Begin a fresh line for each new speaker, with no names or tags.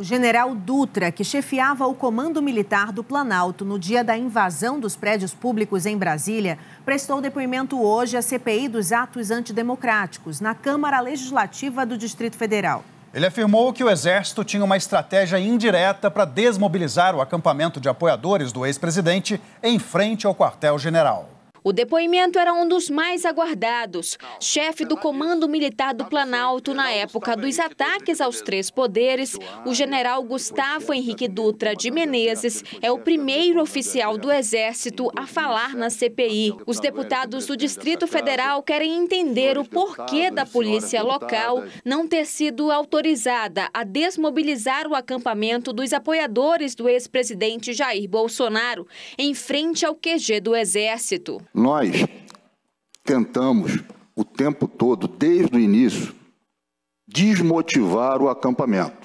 O general Dutra, que chefiava o Comando Militar do Planalto no dia da invasão dos prédios públicos em Brasília, prestou depoimento hoje à CPI dos atos antidemocráticos na Câmara Legislativa do Distrito Federal.
Ele afirmou que o Exército tinha uma estratégia indireta para desmobilizar o acampamento de apoiadores do ex-presidente em frente ao quartel-general.
O depoimento era um dos mais aguardados. Chefe do Comando Militar do Planalto na época dos ataques aos três poderes, o general Gustavo Henrique Dutra de Menezes é o primeiro oficial do Exército a falar na CPI. Os deputados do Distrito Federal querem entender o porquê da polícia local não ter sido autorizada a desmobilizar o acampamento dos apoiadores do ex-presidente Jair Bolsonaro em frente ao QG do Exército.
Nós tentamos o tempo todo, desde o início, desmotivar o acampamento.